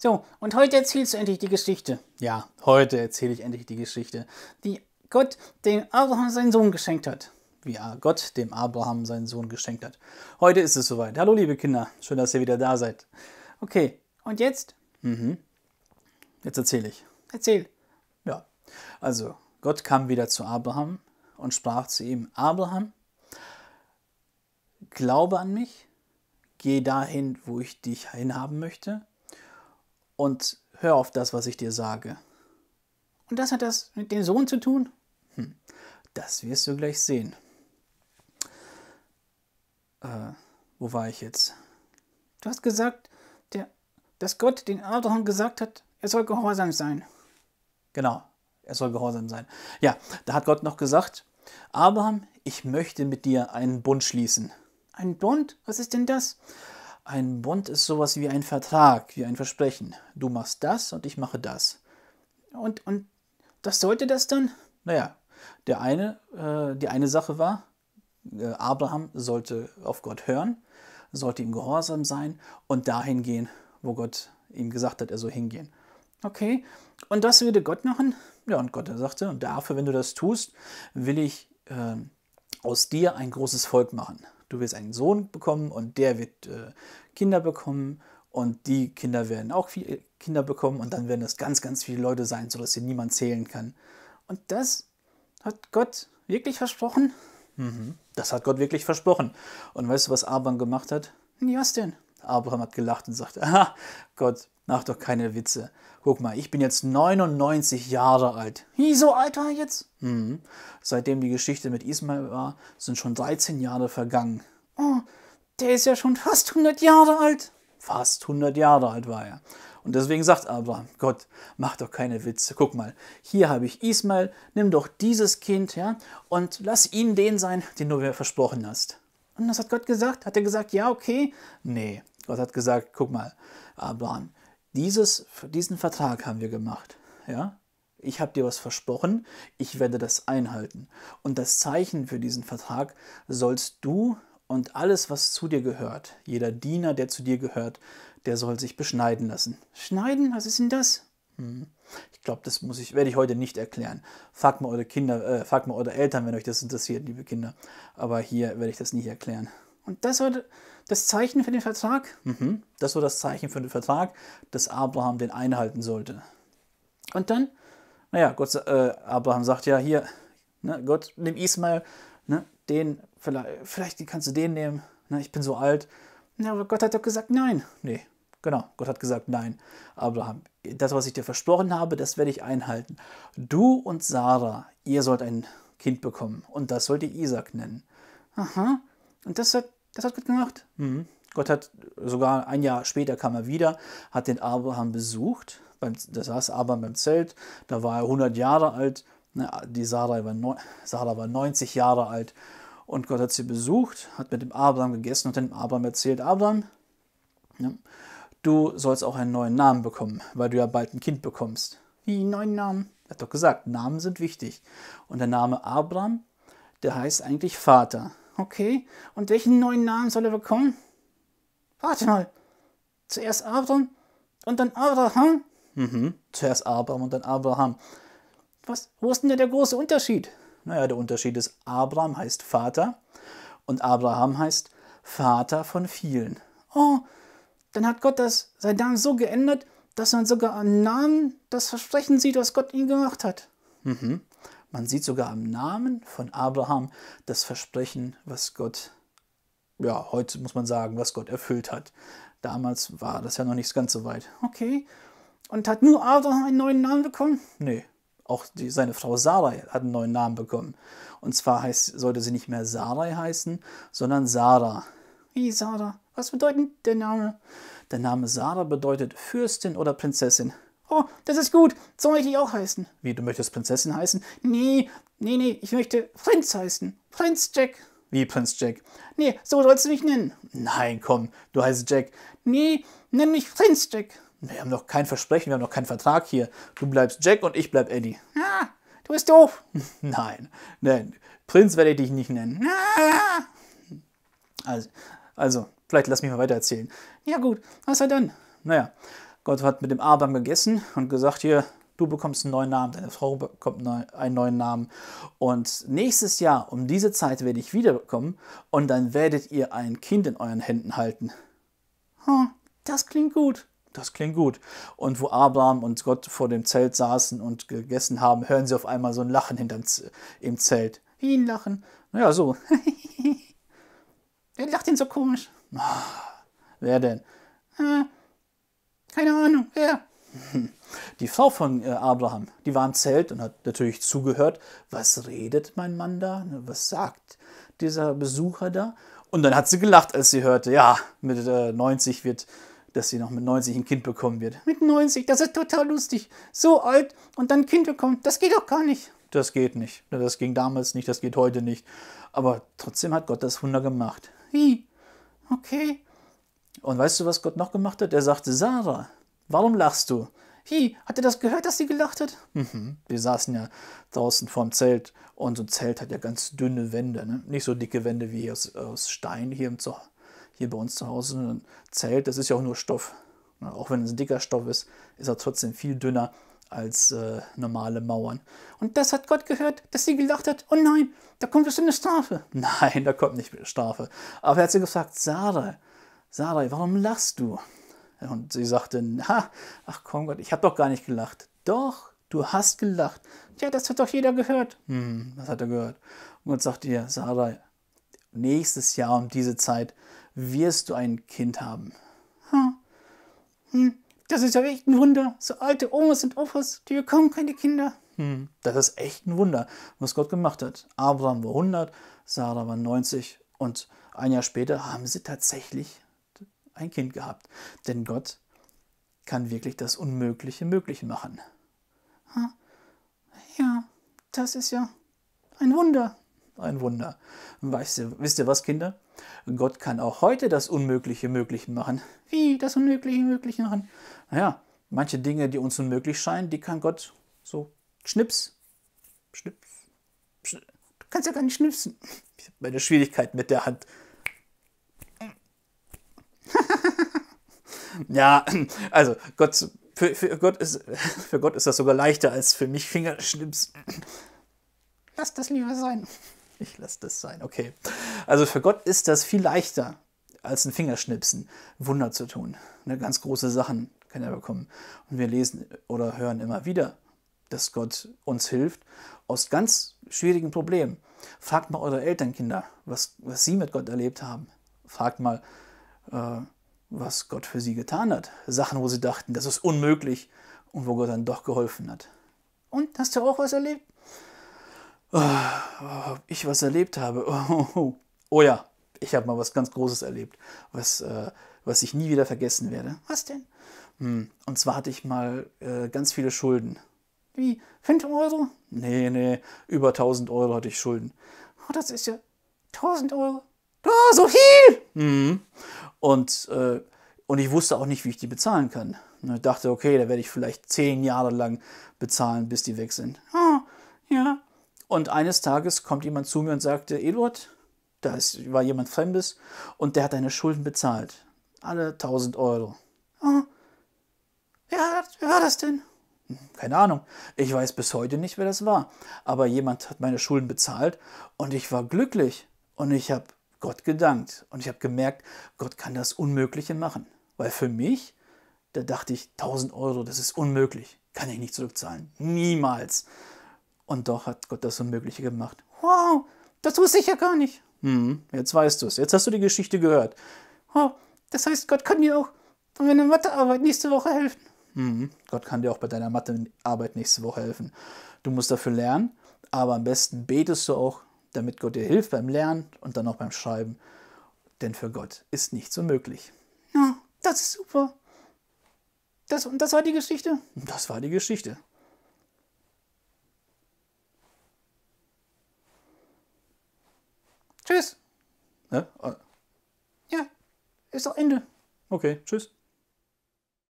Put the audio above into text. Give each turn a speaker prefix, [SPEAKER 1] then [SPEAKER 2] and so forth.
[SPEAKER 1] So, und heute erzählst du endlich die Geschichte. Ja,
[SPEAKER 2] heute erzähle ich endlich die Geschichte, die Gott dem Abraham seinen Sohn geschenkt hat. Wie Gott dem Abraham seinen Sohn geschenkt hat. Heute ist es soweit. Hallo, liebe Kinder. Schön, dass ihr wieder da seid. Okay, und jetzt? Mhm. Jetzt erzähle ich. Erzähl. Ja. Also, Gott kam wieder zu Abraham und sprach zu ihm: Abraham, glaube an mich, geh dahin, wo ich dich hinhaben möchte und hör auf das, was ich dir sage. Und das hat das mit dem
[SPEAKER 1] Sohn zu tun?
[SPEAKER 2] Hm, das wirst du gleich sehen. Äh, wo war ich jetzt? Du hast gesagt, der, dass Gott den Adam gesagt hat, er soll gehorsam sein. Genau, er soll gehorsam sein. Ja, da hat Gott noch gesagt, Abraham, ich möchte mit dir einen Bund schließen. Ein Bund? Was ist denn das? Ein Bund ist sowas wie ein Vertrag, wie ein Versprechen. Du machst das und ich mache das. Und, und das sollte das dann? Naja, der eine, äh, die eine Sache war, äh, Abraham sollte auf Gott hören, sollte ihm gehorsam sein und dahin gehen, wo Gott ihm gesagt hat, er soll hingehen. Okay, und das würde Gott machen? Ja, und Gott sagte, und dafür, wenn du das tust, will ich äh, aus dir ein großes Volk machen du wirst einen Sohn bekommen und der wird äh, Kinder bekommen und die Kinder werden auch viele äh, Kinder bekommen und dann werden es ganz, ganz viele Leute sein, sodass hier niemand zählen kann. Und das hat Gott wirklich versprochen? Mhm. Das hat Gott wirklich versprochen. Und weißt du, was Abraham gemacht hat? Ja, was denn? Abraham hat gelacht und sagte, ah, Gott, mach doch keine Witze. Guck mal, ich bin jetzt 99 Jahre alt. Wie, so alt war ich jetzt? Mhm. Seitdem die Geschichte mit Ismail war, sind schon 13 Jahre vergangen.
[SPEAKER 1] Oh, der ist ja schon fast 100 Jahre alt.
[SPEAKER 2] Fast 100 Jahre alt war er. Und deswegen sagt Abraham, Gott, mach doch keine Witze. Guck mal, hier habe ich Ismail, nimm doch dieses Kind, ja, und lass ihn den sein, den du mir versprochen hast. Und das hat Gott gesagt. Hat er gesagt, ja, okay? Nee, Gott hat gesagt, guck mal, Abraham, dieses, diesen Vertrag haben wir gemacht. Ja? Ich habe dir was versprochen, ich werde das einhalten. Und das Zeichen für diesen Vertrag sollst du und alles, was zu dir gehört, jeder Diener, der zu dir gehört, der soll sich beschneiden lassen. Schneiden, was ist denn das? Hm. Ich glaube, das muss ich, werde ich heute nicht erklären. Fragt mal eure Kinder, äh, fragt mal eure Eltern, wenn euch das interessiert, liebe Kinder. Aber hier werde ich das nicht erklären. Und das war das Zeichen für den Vertrag? Mhm. Das war das Zeichen für den Vertrag, dass Abraham den einhalten sollte. Und dann, naja, Gott, äh, Abraham sagt ja hier, ne, Gott, nimm Ismail, ne, den, vielleicht, vielleicht kannst du den nehmen, ne, ich bin so alt. Ja, aber Gott hat doch gesagt, nein. Nee, Genau, Gott hat gesagt, nein, Abraham, das, was ich dir versprochen habe, das werde ich einhalten. Du und Sarah, ihr sollt ein Kind bekommen und das sollt ihr Isaac nennen. Aha, und das hat, das hat Gott gemacht. Mhm. Gott hat sogar ein Jahr später kam er wieder, hat den Abraham besucht. Beim, da saß Abraham beim Zelt, da war er 100 Jahre alt, die Sarah war, neun, Sarah war 90 Jahre alt. Und Gott hat sie besucht, hat mit dem Abraham gegessen und dem Abraham erzählt, Abraham, ja, ne, Du sollst auch einen neuen Namen bekommen, weil du ja bald ein Kind bekommst.
[SPEAKER 1] Wie, einen neuen Namen?
[SPEAKER 2] Er hat doch gesagt, Namen sind wichtig. Und der Name Abraham, der heißt eigentlich Vater. Okay, und
[SPEAKER 1] welchen neuen Namen soll er bekommen? Warte mal. Zuerst Abraham
[SPEAKER 2] und dann Abraham? Mhm, zuerst Abraham und dann Abraham. Was, wo ist denn der große Unterschied? Naja, der Unterschied ist, Abraham heißt Vater und Abraham heißt Vater von vielen. Oh, dann hat Gott das, sein Namen so
[SPEAKER 1] geändert, dass man sogar am Namen das Versprechen sieht, was Gott ihm gemacht hat.
[SPEAKER 2] Mhm. Man sieht sogar am Namen von Abraham das Versprechen, was Gott, ja, heute muss man sagen, was Gott erfüllt hat. Damals war das ja noch nicht ganz so weit. Okay. Und hat nur Abraham einen neuen Namen bekommen? Nee. Auch die, seine Frau Sarai hat einen neuen Namen bekommen. Und zwar heißt, sollte sie nicht mehr Sarai heißen, sondern Sarah. Wie Sarah? Was bedeutet der Name? Der Name Sarah bedeutet Fürstin oder Prinzessin. Oh, das ist gut. So möchte ich auch heißen. Wie, du möchtest Prinzessin heißen? Nee, nee, nee, ich möchte Prinz heißen. Prinz Jack. Wie, Prinz Jack? Nee, so sollst du mich nennen. Nein, komm, du heißt Jack. Nee, nenn mich Prinz Jack. Wir haben noch kein Versprechen, wir haben noch keinen Vertrag hier. Du bleibst Jack und ich bleib Eddie. Ja, ah, du bist doof. nein, nein, Prinz werde ich dich nicht nennen. Ja. Ah. Also, also, Vielleicht lass mich mal weitererzählen. Ja gut, was er dann? Naja, Gott hat mit dem Abraham gegessen und gesagt, hier, du bekommst einen neuen Namen, deine Frau bekommt einen neuen Namen. Und nächstes Jahr, um diese Zeit, werde ich wiederkommen und dann werdet ihr ein Kind in euren Händen halten.
[SPEAKER 1] Hm, das klingt gut.
[SPEAKER 2] Das klingt gut. Und wo Abraham und Gott vor dem Zelt saßen und gegessen haben, hören sie auf einmal so ein Lachen hinterm Z im Zelt.
[SPEAKER 1] Wie ein Lachen? Naja, so. er lacht ihn so komisch.
[SPEAKER 2] Ah, wer denn?
[SPEAKER 1] Äh, keine Ahnung, wer?
[SPEAKER 2] Die Frau von äh, Abraham, die war im Zelt und hat natürlich zugehört, was redet mein Mann da? Was sagt dieser Besucher da? Und dann hat sie gelacht, als sie hörte, ja, mit 90 äh, wird, dass sie noch mit 90 ein Kind bekommen wird.
[SPEAKER 1] Mit 90, das ist total lustig. So alt und dann ein Kind bekommen, das geht doch gar nicht.
[SPEAKER 2] Das geht nicht. Das ging damals nicht, das geht heute nicht. Aber trotzdem hat Gott das Wunder gemacht.
[SPEAKER 1] Wie? okay.
[SPEAKER 2] Und weißt du, was Gott noch gemacht hat? Er sagte, Sarah, warum lachst du?
[SPEAKER 1] Wie, hat er das gehört, dass sie gelacht hat?
[SPEAKER 2] Mhm. Wir saßen ja draußen vorm Zelt und so ein Zelt hat ja ganz dünne Wände, ne? nicht so dicke Wände wie aus, aus Stein hier, im, hier bei uns zu Hause. Ein Zelt, das ist ja auch nur Stoff. Ne? Auch wenn es ein dicker Stoff ist, ist er trotzdem viel dünner als äh, normale Mauern. Und das hat Gott gehört, dass sie gedacht hat, oh nein, da kommt bestimmt eine Strafe. Nein, da kommt nicht Strafe. Aber er hat sie gefragt, Sarah, Sarah, warum lachst du? Und sie sagte, na, ach komm Gott, ich habe doch gar nicht gelacht. Doch, du hast gelacht. Ja, das hat doch jeder gehört. Hm, das hat er gehört. Und Gott sagt ihr, Sarah, nächstes Jahr um diese Zeit wirst du ein Kind haben.
[SPEAKER 1] Hm, hm das ist ja echt ein Wunder. So alte Omas und Opas, die bekommen keine Kinder.
[SPEAKER 2] Hm, das ist echt ein Wunder, was Gott gemacht hat. Abraham war 100, Sarah war 90 und ein Jahr später haben sie tatsächlich ein Kind gehabt. Denn Gott kann wirklich das Unmögliche möglich machen.
[SPEAKER 1] Ja, das ist ja ein Wunder.
[SPEAKER 2] Ein Wunder. Weißt ihr, wisst ihr was, Kinder? Gott kann auch heute das Unmögliche möglich machen.
[SPEAKER 1] Wie? Das Unmögliche möglich machen?
[SPEAKER 2] Naja, manche Dinge, die uns unmöglich scheinen, die kann Gott so schnips, schnips, schnips. Du kannst ja gar nicht schnipsen. Ich habe meine Schwierigkeit mit der Hand. ja, also Gott, für, für, Gott ist, für Gott ist das sogar leichter als für mich Fingerschnips.
[SPEAKER 1] Lass das lieber sein.
[SPEAKER 2] Ich lasse das sein, okay. Also für Gott ist das viel leichter, als ein Fingerschnipsen Wunder zu tun. Ne, ganz große Sachen kann er bekommen. Und wir lesen oder hören immer wieder, dass Gott uns hilft aus ganz schwierigen Problemen. Fragt mal eure Elternkinder, was, was sie mit Gott erlebt haben. Fragt mal, äh, was Gott für sie getan hat. Sachen, wo sie dachten, das ist unmöglich und wo Gott dann doch geholfen hat.
[SPEAKER 1] Und hast du auch was erlebt?
[SPEAKER 2] Oh, ob ich was erlebt habe. Oh, oh, oh oh ja, ich habe mal was ganz Großes erlebt, was, äh, was ich nie wieder vergessen werde. Was denn? Hm. Und zwar hatte ich mal äh, ganz viele Schulden.
[SPEAKER 1] Wie? 5 Euro?
[SPEAKER 2] Nee, nee, über 1000 Euro hatte ich Schulden.
[SPEAKER 1] Oh, das ist ja 1000 Euro. Oh, so viel!
[SPEAKER 2] Mhm. Und, äh, und ich wusste auch nicht, wie ich die bezahlen kann. Und ich dachte, okay, da werde ich vielleicht zehn Jahre lang bezahlen, bis die weg sind.
[SPEAKER 1] Oh, ja.
[SPEAKER 2] Und eines Tages kommt jemand zu mir und sagte, Eduard, da ist, war jemand Fremdes und der hat deine Schulden bezahlt. Alle 1000 Euro. Oh. Ja, wer war das denn? Keine Ahnung. Ich weiß bis heute nicht, wer das war. Aber jemand hat meine Schulden bezahlt und ich war glücklich. Und ich habe Gott gedankt. Und ich habe gemerkt, Gott kann das Unmögliche machen. Weil für mich, da dachte ich, 1000 Euro, das ist unmöglich. Kann ich nicht zurückzahlen. Niemals. Und doch hat Gott das Unmögliche gemacht.
[SPEAKER 1] Wow, das wusste ich ja gar nicht.
[SPEAKER 2] Hm, jetzt weißt du es. Jetzt hast du die Geschichte gehört. Oh, das heißt,
[SPEAKER 1] Gott kann dir auch bei meiner Mathearbeit nächste Woche helfen.
[SPEAKER 2] Hm, Gott kann dir auch bei deiner Mathearbeit nächste Woche helfen. Du musst dafür lernen, aber am besten betest du auch, damit Gott dir hilft beim Lernen und dann auch beim Schreiben. Denn für Gott ist nichts unmöglich.
[SPEAKER 1] Ja, das ist super. Das, und das war die Geschichte?
[SPEAKER 2] Das war die Geschichte. tschüss. Ne?
[SPEAKER 1] Ja, ist doch Ende.
[SPEAKER 2] Okay, tschüss.